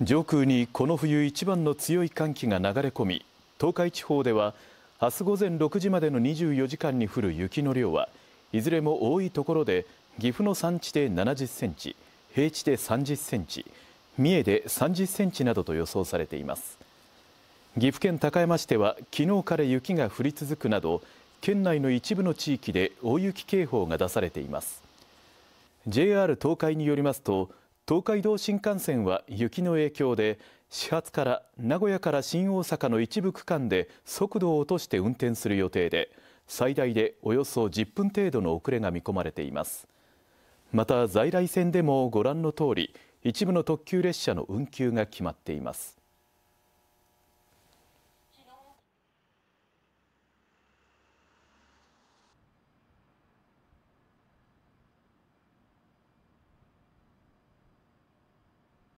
上空にこの冬一番の強い寒気が流れ込み東海地方では明日午前6時までの24時間に降る雪の量はいずれも多いところで岐阜の山地で70センチ平地で30センチ三重で30センチなどと予想されています岐阜県高山市では昨日から雪が降り続くなど県内の一部の地域で大雪警報が出されています JR 東海によりますと東海道新幹線は雪の影響で始発から名古屋から新大阪の一部区間で速度を落として運転する予定で最大でおよそ10分程度の遅れが見込まれていますまた在来線でもご覧の通り一部の特急列車の運休が決まっています